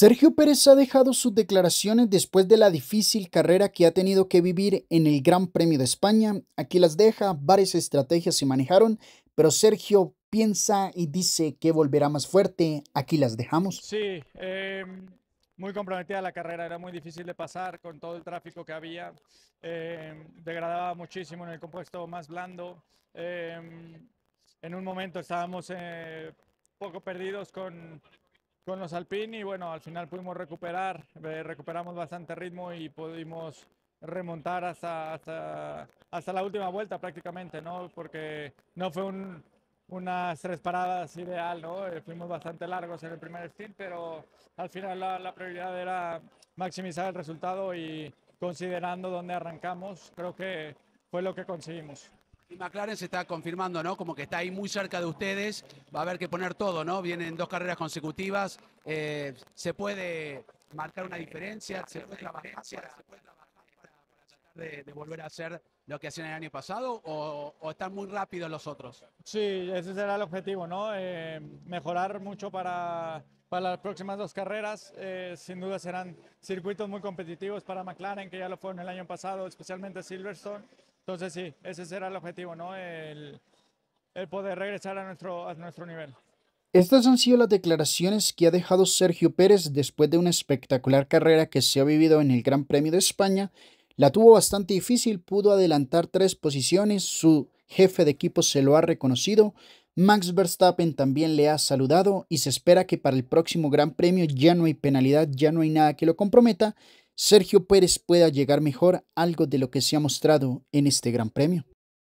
Sergio Pérez ha dejado sus declaraciones después de la difícil carrera que ha tenido que vivir en el Gran Premio de España. Aquí las deja, varias estrategias se manejaron, pero Sergio piensa y dice que volverá más fuerte. Aquí las dejamos. Sí, eh, muy comprometida la carrera, era muy difícil de pasar con todo el tráfico que había. Eh, degradaba muchísimo en el compuesto más blando. Eh, en un momento estábamos poco perdidos con, con los Alpine y bueno, al final pudimos recuperar, eh, recuperamos bastante ritmo y pudimos remontar hasta, hasta, hasta la última vuelta prácticamente, ¿no? Porque no fue un, unas tres paradas ideal, ¿no? Eh, fuimos bastante largos en el primer stint, pero al final la, la, prioridad era maximizar el resultado y considerando dónde arrancamos, creo que fue lo que conseguimos. McLaren se está confirmando, ¿no? Como que está ahí muy cerca de ustedes. Va a haber que poner todo, ¿no? Vienen dos carreras consecutivas. Eh, se puede marcar una diferencia, se puede trabajar para, de, de, volver a hacer lo que hacían el año pasado o, o, están muy rápidos los otros? Sí, ese será el objetivo, ¿no? Eh, mejorar mucho para, las próximas dos carreras. Eh, sin duda serán circuitos muy competitivos para McLaren, que ya lo fueron el año pasado, especialmente Silverstone. Entonces sí, ese será el objetivo, ¿no? El, poder regresar a nuestro, a nuestro nivel. Estas han sido las declaraciones que ha dejado Sergio Pérez después de una espectacular carrera que se ha vivido en el Gran Premio de España. La tuvo bastante difícil, pudo adelantar tres posiciones, su jefe de equipo se lo ha reconocido, Max Verstappen también le ha saludado y se espera que para el próximo Gran Premio ya no hay penalidad, ya no hay nada que lo comprometa Sergio Pérez pueda llegar mejor algo de lo que se ha mostrado en este Gran Premio.